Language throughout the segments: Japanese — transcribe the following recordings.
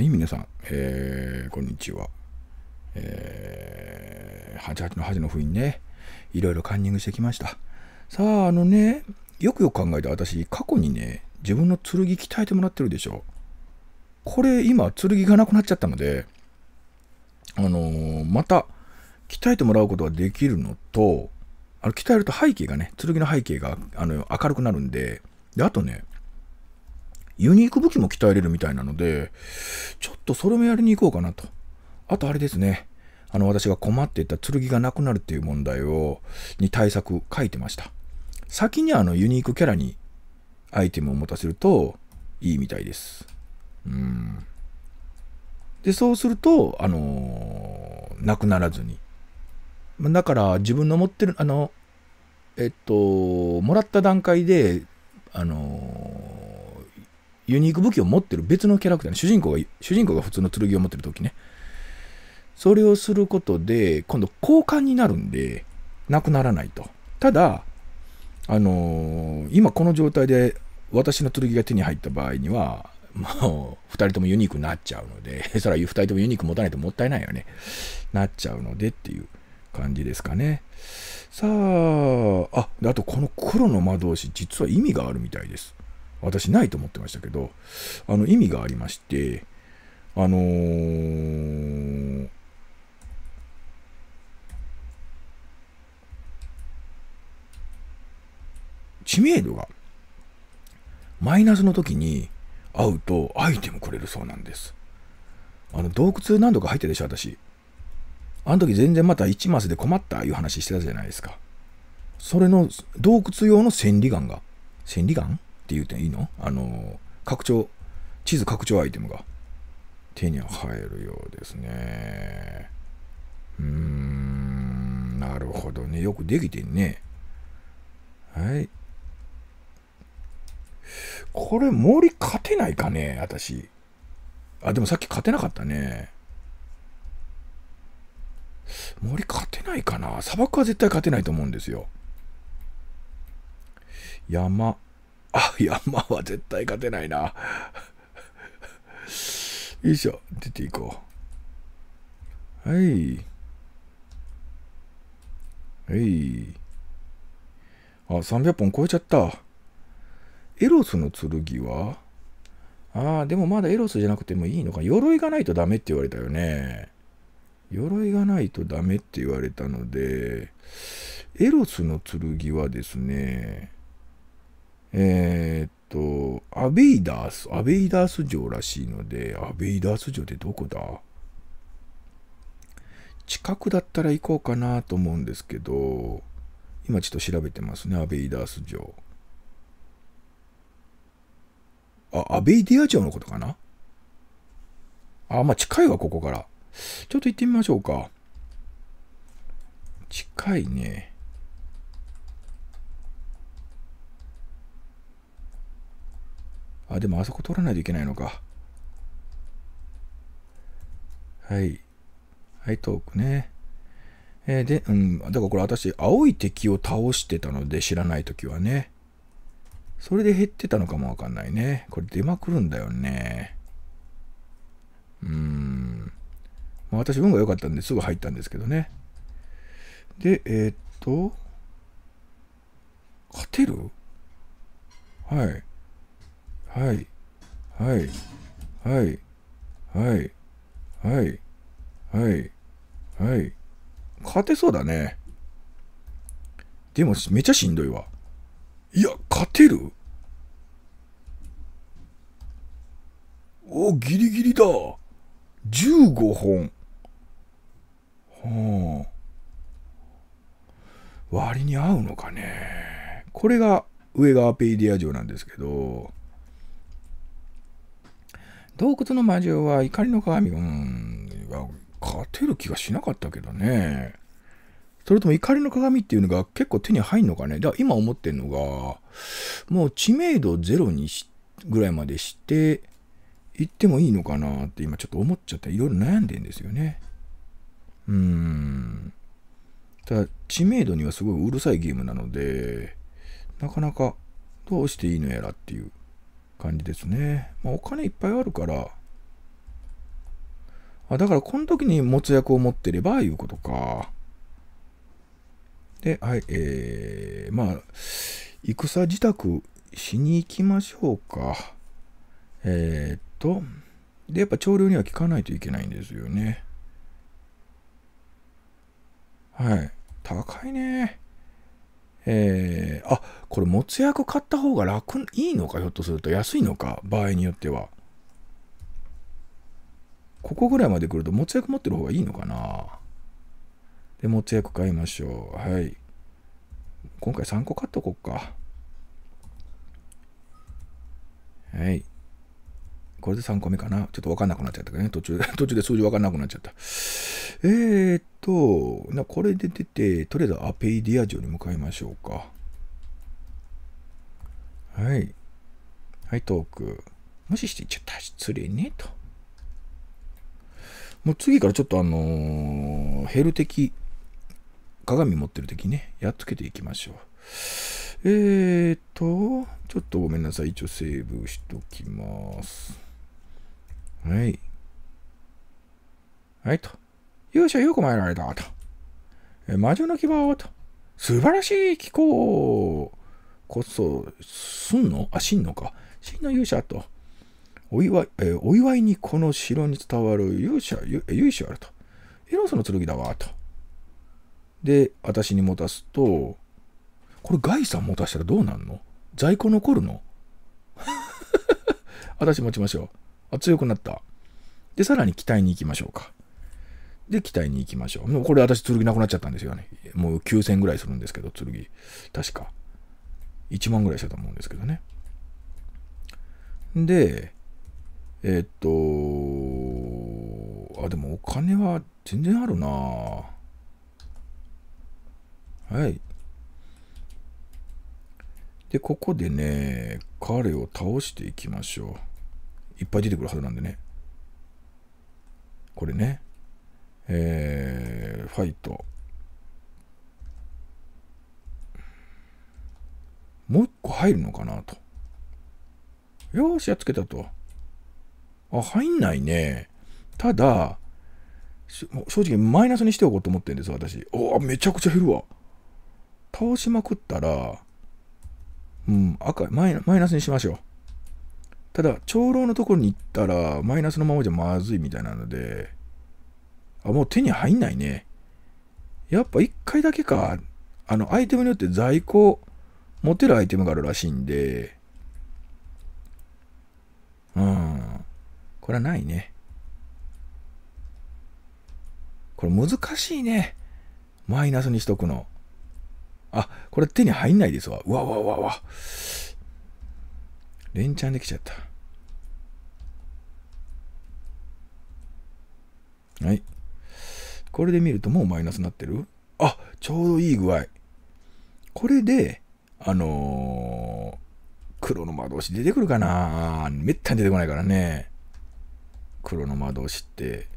はい、皆さん、えー、こんにちは。えー、88の8の封印ね、いろいろカンニングしてきました。さあ、あのね、よくよく考えた私、過去にね、自分の剣鍛えてもらってるでしょ。これ、今、剣がなくなっちゃったので、あのー、また、鍛えてもらうことができるのと、あの鍛えると背景がね、剣の背景があの明るくなるんで、であとね、ユニーク武器も鍛えれるみたいなので、ちょっとそれもやりに行こうかなと。あとあれですね。あの、私が困っていた剣がなくなるっていう問題を、に対策書いてました。先にあのユニークキャラにアイテムを持たせるといいみたいです。うん。で、そうすると、あのー、なくならずに。だから自分の持ってる、あの、えっと、もらった段階で、あのユニーク武器を持ってる別のキャラクターに、主人公が、主人公が普通の剣を持ってる時ね。それをすることで、今度交換になるんで、なくならないと。ただ、あのー、今この状態で私の剣が手に入った場合には、もう2人ともユニークになっちゃうので、そら2人ともユニーク持たないともったいないよね。なっちゃうのでっていう感じですかね。さあ、あ、あとこの黒の魔導士、実は意味があるみたいです。私ないと思ってましたけど、あの意味がありまして、あのー、知名度がマイナスの時に会うとアイテムくれるそうなんです。あの洞窟何度か入っるでしょ、私。あの時全然また1マスで困ったいう話してたじゃないですか。それの洞窟用の千里眼が、千里眼って言うていいのあの、拡張、地図拡張アイテムが手に入るようですね。うーん、なるほどね。よくできてんね。はい。これ森勝てないかね私。あ、でもさっき勝てなかったね。森勝てないかな砂漠は絶対勝てないと思うんですよ。山。あ、山は絶対勝てないな。よいしょ、出ていこう。はい。はい。あ、300本超えちゃった。エロスの剣はああ、でもまだエロスじゃなくてもいいのか。鎧がないとダメって言われたよね。鎧がないとダメって言われたので、エロスの剣はですね、えー、っと、アベイダース、アベイダース城らしいので、アベイダース城ってどこだ近くだったら行こうかなと思うんですけど、今ちょっと調べてますね、アベイダース城。あ、アベイディア城のことかなあ、まあ、近いわ、ここから。ちょっと行ってみましょうか。近いね。あ、でもあそこ取らないといけないのか。はい。はい、トークね。えー、で、うん、だからこれ私、青い敵を倒してたので知らないときはね。それで減ってたのかもわかんないね。これ出まくるんだよね。うーん。まあ、私、運が良かったんですぐ入ったんですけどね。で、えー、っと、勝てるはい。はいはいはいはいはいはいはい勝てそうだねでもめっちゃしんどいわいや勝てるおギリギリだ15本はあ割に合うのかねこれが上がペイディア城なんですけど洞窟の魔女は怒りの鏡、うん、勝てる気がしなかったけどね。それとも怒りの鏡っていうのが結構手に入んのかね。だから今思ってんのが、もう知名度ゼロにし、ぐらいまでして、行ってもいいのかなって今ちょっと思っちゃって、いろいろ悩んでんですよね。うーん。ただ、知名度にはすごいうるさいゲームなので、なかなかどうしていいのやらっていう。感じですね。まあ、お金いっぱいあるから、あ、だからこの時に持つ役を持ってればいうことか。で、はい、えー、まあ、戦自宅しに行きましょうか。えー、っと、で、やっぱ潮流には聞かないといけないんですよね。はい。高いね。えー、あこれもつ薬買った方が楽いいのかひょっとすると安いのか場合によってはここぐらいまで来るともつ薬持ってる方がいいのかなでもつ薬買いましょうはい今回3個買っとこっかはいこれで3個目かなちょっと分かんなくなっちゃったかね。途中で、途中で数字分かんなくなっちゃった。えー、っと、なこれで出て、とりあえずアペイディア城に向かいましょうか。はい。はい、トーク。無視していっちゃった。失礼ね、と。もう次からちょっとあのー、ヘル的、鏡持ってる時ね、やっつけていきましょう。えーと、ちょっとごめんなさい。一応セーブしときます。はい。はいと。勇者よく参られた、と。魔女の牙を、と。素晴らしい気候こそ、すんのあ、死んのか。死んの勇者と。お祝い、えー、お祝いにこの城に伝わる勇者、勇者あると。エロスの剣だわ、と。で、私に持たすと、これガイさん持たしたらどうなんの在庫残るの 私持ちましょう。あ、強くなった。で、さらに期待に行きましょうか。で、機体に行きましょう。これ私、剣なくなっちゃったんですよね。もう9000ぐらいするんですけど、剣。確か。1万ぐらいしたと思うんですけどね。で、えー、っと、あ、でもお金は全然あるなはい。で、ここでね、彼を倒していきましょう。いっぱい出てくるはずなんでね。これね。えー、ファイト。もう一個入るのかなと。よし、やっつけたと。あ、入んないね。ただ、正直マイナスにしておこうと思ってるんです、私。おめちゃくちゃ減るわ。倒しまくったら、うん、赤マイナ、マイナスにしましょう。ただ、長老のところに行ったら、マイナスのままじゃまずいみたいなので、あ、もう手に入んないね。やっぱ一回だけか。あの、アイテムによって在庫、持てるアイテムがあるらしいんで、うん。これはないね。これ難しいね。マイナスにしとくの。あ、これ手に入んないですわ。うわわわわ。連チャンできちゃった。はい。これで見るともうマイナスになってるあ、ちょうどいい具合。これで、あのー、黒の窓押し出てくるかなめったに出てこないからね。黒の窓押しって。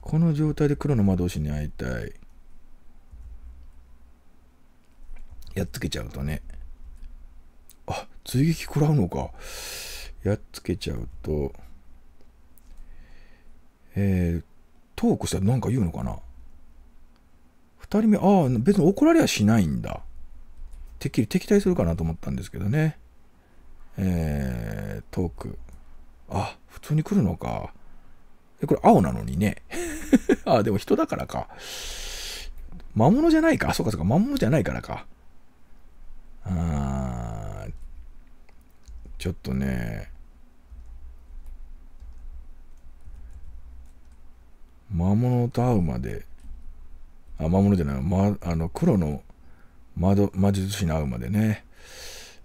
この状態で黒の窓押しに会いたい。やっつけちゃうとね。あ、追撃食らうのか。やっつけちゃうと。えー、トークしたら何か言うのかな2人目、ああ、別に怒られはしないんだ。てっきり敵対するかなと思ったんですけどね。えー、トーク。あ、普通に来るのか。え、これ青なのにね。あ、でも人だからか。魔物じゃないか。そうかそうか、魔物じゃないからか。あー、ちょっとね、魔物と会うまで、あ、魔物じゃない、ま、あの、黒の魔魔術師に会うまでね。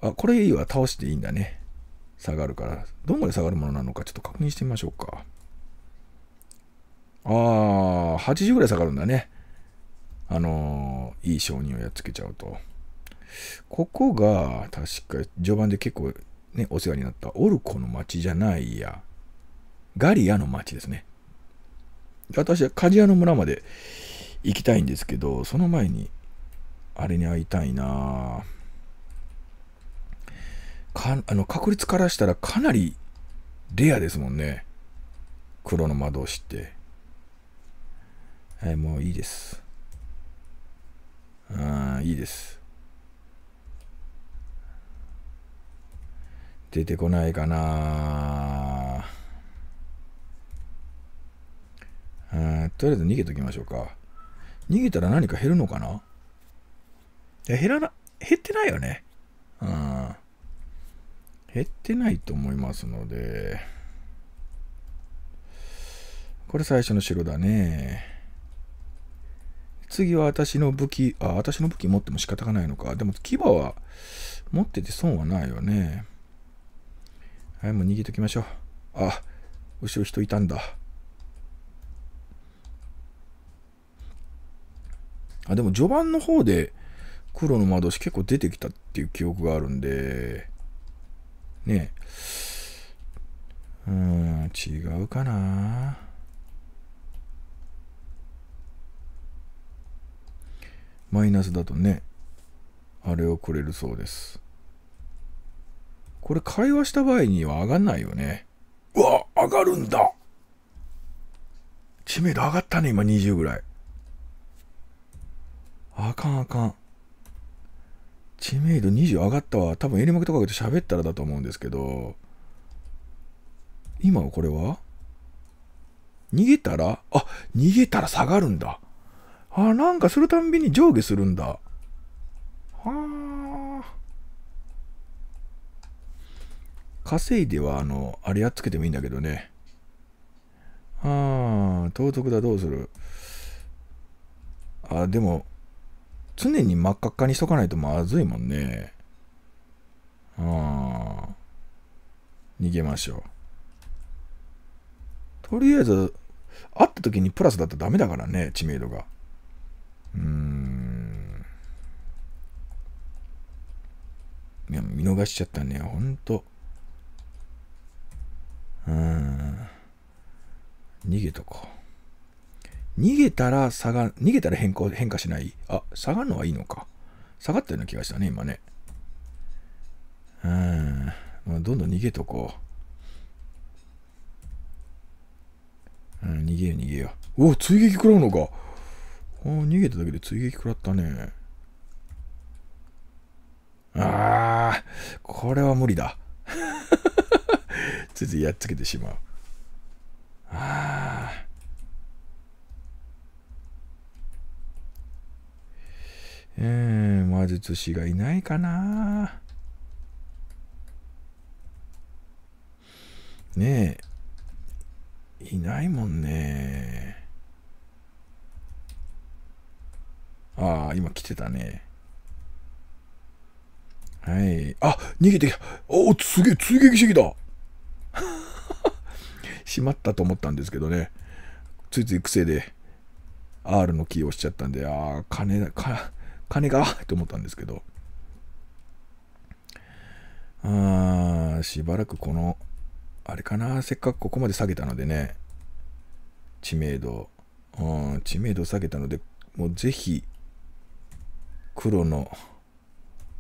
あ、これいいわ、倒していいんだね。下がるから。どんぐらい下がるものなのか、ちょっと確認してみましょうか。あー80ぐらい下がるんだね。あのー、いい商人をやっつけちゃうと。ここが、確か、序盤で結構ね、お世話になった、オルコの町じゃないや、ガリアの町ですね。私は鍛冶屋の村まで行きたいんですけど、その前に、あれに会いたいなかあの、確率からしたらかなりレアですもんね。黒の魔導士って。はい、もういいです。ああ、いいです。出てこないかなとりあえず逃げときましょうか。逃げたら何か減るのかないや、減らな、減ってないよね。うん。減ってないと思いますので、これ最初の城だね。次は私の武器、あ、私の武器持っても仕方がないのか。でも牙は持ってて損はないよね。はい、もう逃げときましょう。あ、後ろ人いたんだ。あ、でも序盤の方で黒の魔導士結構出てきたっていう記憶があるんで、ねうん、違うかな。マイナスだとね、あれをくれるそうです。これ会話した場合には上がんないよね。うわ、上がるんだ知名度上がったね、今20ぐらい。あかんあかん。知名度20上がったわ。多分エリマクとかで喋ったらだと思うんですけど、今これは逃げたらあ、逃げたら下がるんだ。あ、なんかするたんびに上下するんだ。はあ。稼いでは、あの、あれやっつけてもいいんだけどね。ああ、盗賊だ、どうするあ、でも、常に真っ赤っかにしとかないとまずいもんね。ああ。逃げましょう。とりあえず、会った時にプラスだったらダメだからね、知名度が。うーん。いや、見逃しちゃったね、ほんと。うーん。逃げとこう。逃げたら下が、逃げたら変更、変化しない。あ、下がるのはいいのか。下がったような気がしたね、今ね。うん。まあ、どんどん逃げとこう。うん、逃げよ、逃げよ。お追撃食らうのか。お逃げただけで追撃食らったね。ああ、これは無理だ。ついついやっつけてしまう。ああ。えー、魔術師がいないかなねえ、いないもんね。ああ、今来てたね。はい。あ、逃げてきた。おお、すげえ、追撃してきた。しまったと思ったんですけどね。ついつい癖で R のキーを押しちゃったんで、ああ、金だ、か、金が って思ったんですけど、あー、しばらくこの、あれかな、せっかくここまで下げたのでね、知名度、うん、知名度下げたので、もうぜひ、黒の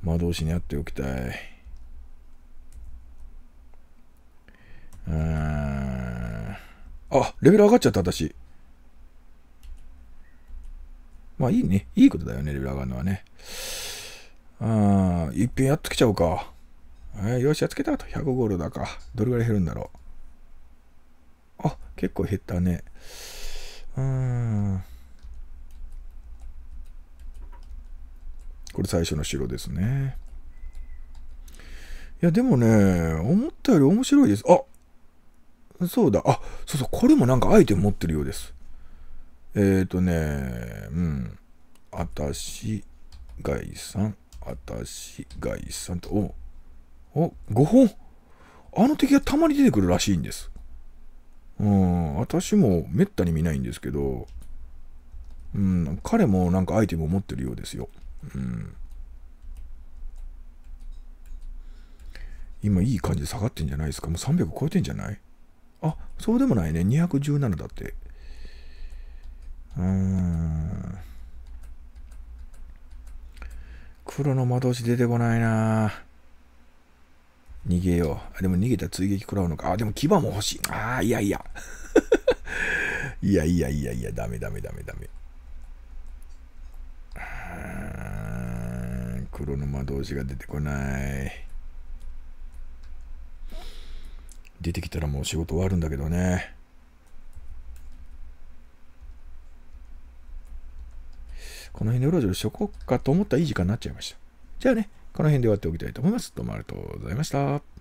魔導士に会っておきたい。うん。あ、レベル上がっちゃった、私。まあいいね。いいことだよね、レベル上がるのはね。うん、一品やっつけちゃおうか。えー、よし、やっつけたと。1 0 0ゴールだか。どれぐらい減るんだろう。あ、結構減ったね。うん。これ最初の城ですね。いや、でもね、思ったより面白いです。あそうだ。あ、そうそう。これもなんかアイテム持ってるようです。えっ、ー、とね、うん。あたし、がいさん、あたし、がいさんと、おお、5本あの敵がたまに出てくるらしいんです。うん、私もめったに見ないんですけど、うん、彼もなんかアイテムを持ってるようですよ。うん。今いい感じで下がってんじゃないですかもう300超えてんじゃないあ、そうでもないね。217だって。うーん。黒の的押出てこないな逃げよう。あ、でも逃げたら追撃食らうのか。あ、でも牙も欲しい。ああ、いやいや。いやいやいやいや、ダメダメダメダメ。黒の魔導士が出てこない。出てきたらもう仕事終わるんだけどね。この辺でうろじょろしとこうかと思ったらいい時間になっちゃいました。じゃあね、この辺で終わっておきたいと思います。どうもありがとうございました。